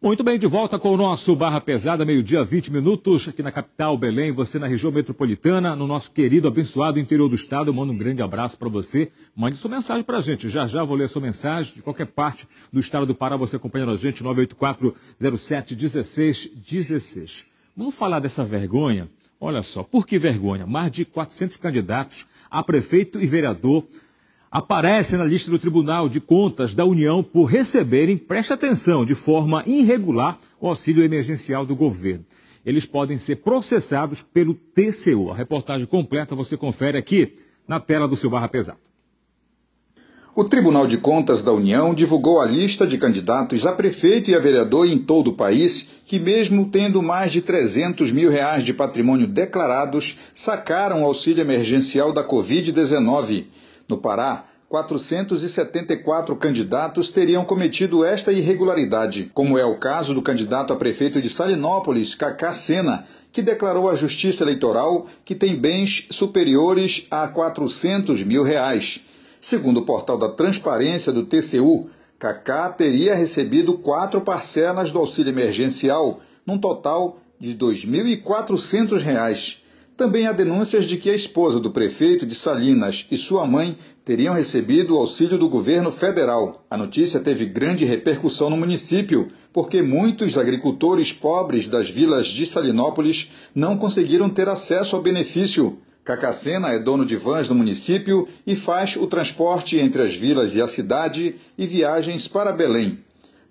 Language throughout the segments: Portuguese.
Muito bem, de volta com o nosso Barra Pesada, meio-dia, 20 minutos, aqui na capital, Belém, você na região metropolitana, no nosso querido, abençoado interior do estado. Eu mando um grande abraço para você. Mande sua mensagem para a gente. Já já vou ler sua mensagem. De qualquer parte do estado do Pará, você acompanhando a gente, 984-07-1616. Vamos falar dessa vergonha? Olha só, por que vergonha? Mais de 400 candidatos a prefeito e vereador aparece na lista do Tribunal de Contas da União por receberem, preste atenção, de forma irregular o auxílio emergencial do governo. Eles podem ser processados pelo TCU. A reportagem completa você confere aqui na tela do seu Barra Pesado. O Tribunal de Contas da União divulgou a lista de candidatos a prefeito e a vereador em todo o país que, mesmo tendo mais de 300 mil reais de patrimônio declarados, sacaram o auxílio emergencial da Covid-19. No Pará, 474 candidatos teriam cometido esta irregularidade, como é o caso do candidato a prefeito de Salinópolis, Cacá Sena, que declarou à Justiça Eleitoral que tem bens superiores a 400 mil reais. Segundo o portal da Transparência do TCU, Cacá teria recebido quatro parcelas do auxílio emergencial, num total de R$ 2.400. Também há denúncias de que a esposa do prefeito de Salinas e sua mãe teriam recebido o auxílio do governo federal. A notícia teve grande repercussão no município, porque muitos agricultores pobres das vilas de Salinópolis não conseguiram ter acesso ao benefício. Cacacena é dono de vans no município e faz o transporte entre as vilas e a cidade e viagens para Belém.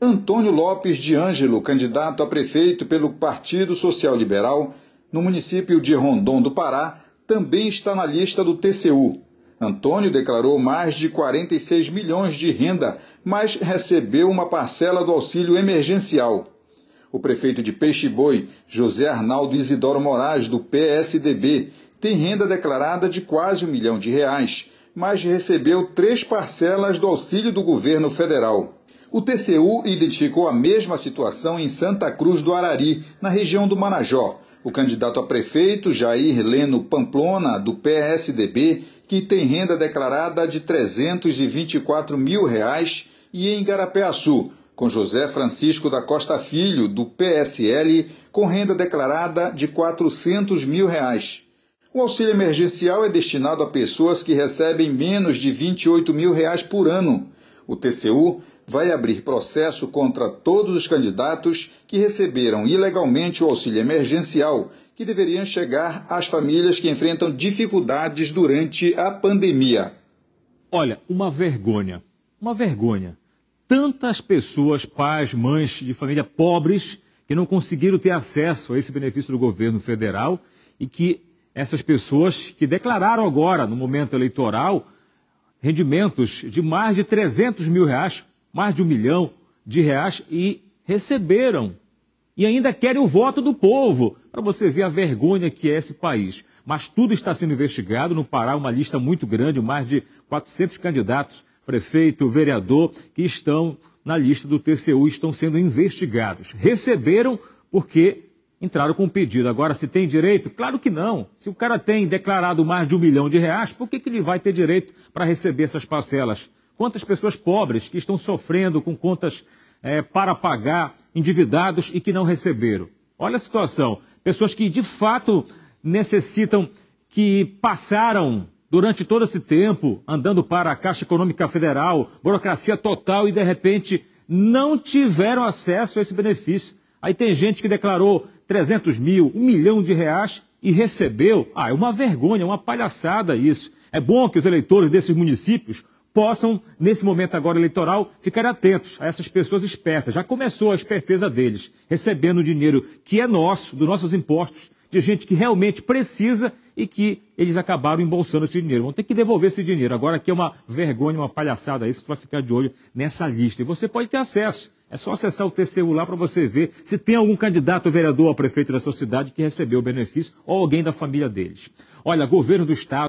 Antônio Lopes de Ângelo, candidato a prefeito pelo Partido Social Liberal, no município de Rondon do Pará, também está na lista do TCU. Antônio declarou mais de 46 milhões de renda, mas recebeu uma parcela do auxílio emergencial. O prefeito de Peixe Boi, José Arnaldo Isidoro Moraes, do PSDB, tem renda declarada de quase um milhão de reais, mas recebeu três parcelas do auxílio do governo federal. O TCU identificou a mesma situação em Santa Cruz do Arari, na região do Marajó, o candidato a prefeito, Jair Leno Pamplona, do PSDB, que tem renda declarada de 324 mil reais, e em Garapé-Açu, com José Francisco da Costa Filho, do PSL, com renda declarada de 400 mil reais. O auxílio emergencial é destinado a pessoas que recebem menos de 28 mil reais por ano. O TCU vai abrir processo contra todos os candidatos que receberam ilegalmente o auxílio emergencial, que deveriam chegar às famílias que enfrentam dificuldades durante a pandemia. Olha, uma vergonha, uma vergonha. Tantas pessoas, pais, mães de família pobres, que não conseguiram ter acesso a esse benefício do governo federal e que essas pessoas que declararam agora, no momento eleitoral, rendimentos de mais de 300 mil reais mais de um milhão de reais e receberam. E ainda querem o voto do povo, para você ver a vergonha que é esse país. Mas tudo está sendo investigado. No Pará, uma lista muito grande, mais de 400 candidatos, prefeito, vereador, que estão na lista do TCU, estão sendo investigados. Receberam porque entraram com pedido. Agora, se tem direito? Claro que não. Se o cara tem declarado mais de um milhão de reais, por que, que ele vai ter direito para receber essas parcelas? Quantas pessoas pobres que estão sofrendo com contas é, para pagar, endividados e que não receberam. Olha a situação. Pessoas que de fato necessitam, que passaram durante todo esse tempo andando para a Caixa Econômica Federal, burocracia total e de repente não tiveram acesso a esse benefício. Aí tem gente que declarou 300 mil, um milhão de reais e recebeu. Ah, é uma vergonha, é uma palhaçada isso. É bom que os eleitores desses municípios possam, nesse momento agora eleitoral, ficar atentos a essas pessoas espertas. Já começou a esperteza deles, recebendo o dinheiro que é nosso, dos nossos impostos, de gente que realmente precisa e que eles acabaram embolsando esse dinheiro. Vão ter que devolver esse dinheiro. Agora aqui é uma vergonha, uma palhaçada isso, vai ficar de olho nessa lista. E você pode ter acesso. É só acessar o TCU lá para você ver se tem algum candidato, vereador ou prefeito da sua cidade que recebeu o benefício ou alguém da família deles. Olha, governo do Estado.